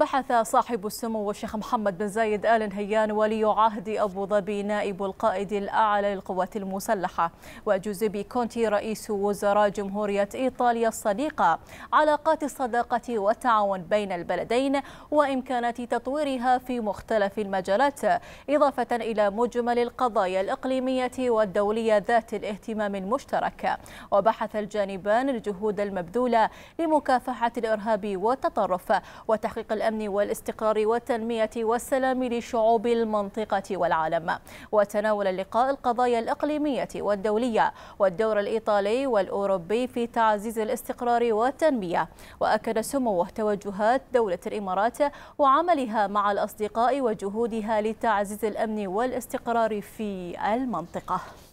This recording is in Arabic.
بحث صاحب السمو الشيخ محمد بن زايد آل نهيان ولي عهد أبو ظبي نائب القائد الأعلى للقوات المسلحة وجوزيبي كونتي رئيس وزراء جمهورية إيطاليا الصديقة علاقات الصداقة والتعاون بين البلدين وإمكانات تطويرها في مختلف المجالات إضافة إلى مجمل القضايا الإقليمية والدولية ذات الاهتمام المشترك وبحث الجانبان الجهود المبذولة لمكافحة الإرهاب والتطرف وتحقيق الأمن الأمن والاستقرار والتنمية والسلام لشعوب المنطقة والعالم وتناول اللقاء القضايا الإقليمية والدولية والدور الإيطالي والأوروبي في تعزيز الاستقرار والتنمية وأكد سموه توجهات دولة الإمارات وعملها مع الأصدقاء وجهودها لتعزيز الأمن والاستقرار في المنطقة